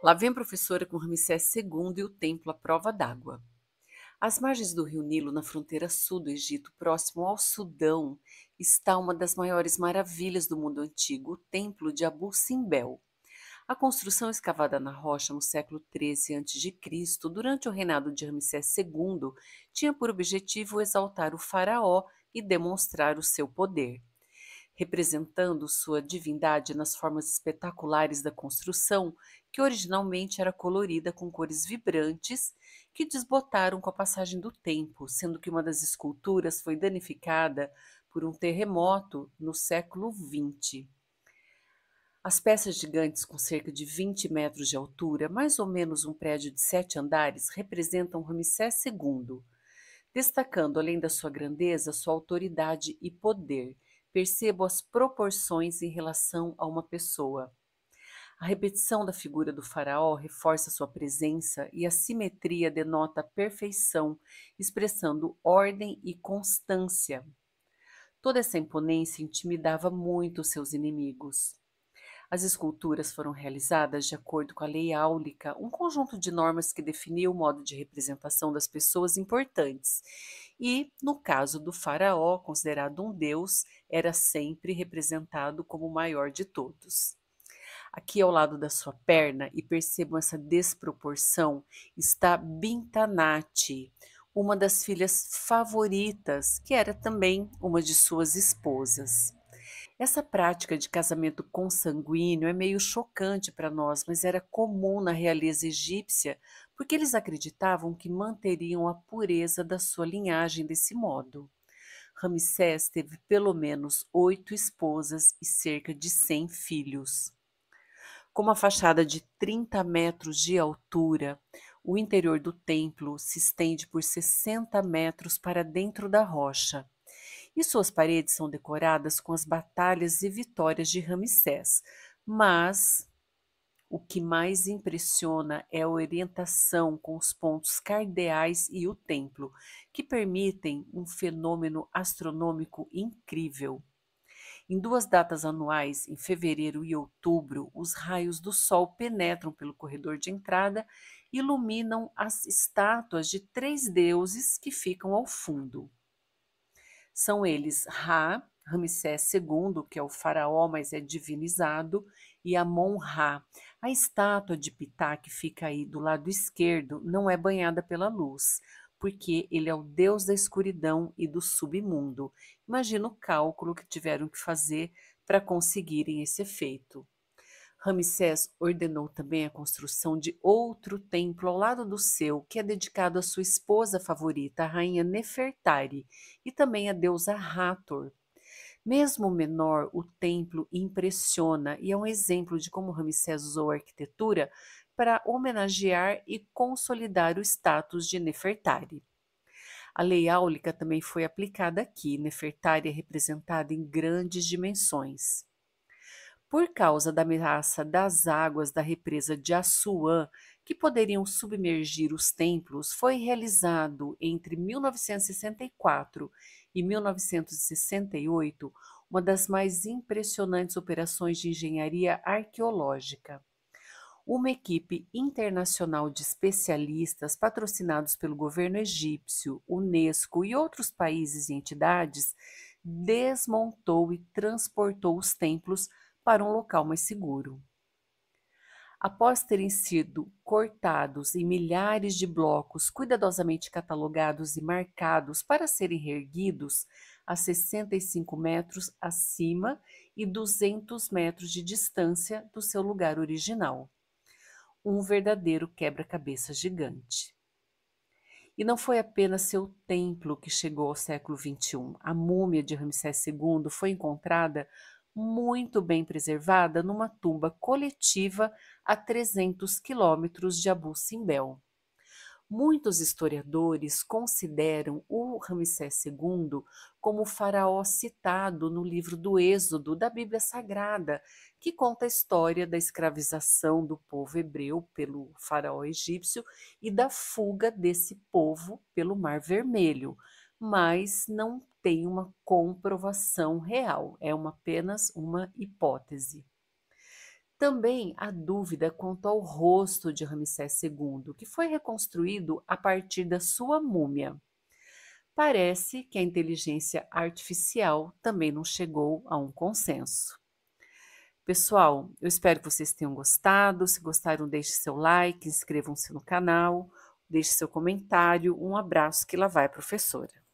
Lá vem a professora com Ramsés II e o templo à prova d'água. Às margens do rio Nilo, na fronteira sul do Egito, próximo ao Sudão, está uma das maiores maravilhas do mundo antigo, o templo de Abu Simbel. A construção escavada na rocha no século XIII a.C., durante o reinado de Ramsés II, tinha por objetivo exaltar o faraó e demonstrar o seu poder representando sua divindade nas formas espetaculares da construção, que originalmente era colorida com cores vibrantes, que desbotaram com a passagem do tempo, sendo que uma das esculturas foi danificada por um terremoto no século XX. As peças gigantes com cerca de 20 metros de altura, mais ou menos um prédio de sete andares, representam Ramsés II, destacando, além da sua grandeza, sua autoridade e poder, percebo as proporções em relação a uma pessoa. A repetição da figura do faraó reforça sua presença e a simetria denota a perfeição, expressando ordem e constância. Toda essa imponência intimidava muito seus inimigos. As esculturas foram realizadas de acordo com a Lei Áulica, um conjunto de normas que definiu o modo de representação das pessoas importantes. E, no caso do faraó, considerado um deus, era sempre representado como o maior de todos. Aqui ao lado da sua perna, e percebam essa desproporção, está Bintanate, uma das filhas favoritas, que era também uma de suas esposas. Essa prática de casamento consanguíneo é meio chocante para nós, mas era comum na realeza egípcia, porque eles acreditavam que manteriam a pureza da sua linhagem desse modo. Ramsés teve pelo menos oito esposas e cerca de cem filhos. Com uma fachada de 30 metros de altura, o interior do templo se estende por 60 metros para dentro da rocha e suas paredes são decoradas com as batalhas e vitórias de Ramsés. Mas o que mais impressiona é a orientação com os pontos cardeais e o templo, que permitem um fenômeno astronômico incrível. Em duas datas anuais, em fevereiro e outubro, os raios do Sol penetram pelo corredor de entrada e iluminam as estátuas de três deuses que ficam ao fundo. São eles Ra, Ramsés II, que é o faraó, mas é divinizado, e Amon-Ra. A estátua de Ptah, que fica aí do lado esquerdo, não é banhada pela luz, porque ele é o deus da escuridão e do submundo. Imagina o cálculo que tiveram que fazer para conseguirem esse efeito. Ramsés ordenou também a construção de outro templo ao lado do seu, que é dedicado à sua esposa favorita, a rainha Nefertari, e também à deusa Hathor. Mesmo menor, o templo impressiona e é um exemplo de como Ramsés usou a arquitetura para homenagear e consolidar o status de Nefertari. A lei áulica também foi aplicada aqui. Nefertari é representada em grandes dimensões por causa da ameaça das águas da represa de Assuã, que poderiam submergir os templos, foi realizado entre 1964 e 1968 uma das mais impressionantes operações de engenharia arqueológica. Uma equipe internacional de especialistas patrocinados pelo governo egípcio, Unesco e outros países e entidades desmontou e transportou os templos para um local mais seguro. Após terem sido cortados em milhares de blocos cuidadosamente catalogados e marcados para serem reerguidos a 65 metros acima e 200 metros de distância do seu lugar original. Um verdadeiro quebra-cabeça gigante. E não foi apenas seu templo que chegou ao século XXI. A múmia de Ramsés II foi encontrada muito bem preservada numa tumba coletiva a 300 quilômetros de Abu Simbel. Muitos historiadores consideram o Ramsés II como o faraó citado no livro do Êxodo da Bíblia Sagrada, que conta a história da escravização do povo hebreu pelo faraó egípcio e da fuga desse povo pelo Mar Vermelho, mas não tem uma comprovação real, é uma, apenas uma hipótese. Também há dúvida quanto ao rosto de Ramsés II, que foi reconstruído a partir da sua múmia. Parece que a inteligência artificial também não chegou a um consenso. Pessoal, eu espero que vocês tenham gostado. Se gostaram, deixe seu like, inscrevam-se no canal, deixe seu comentário. Um abraço que lá vai, professora.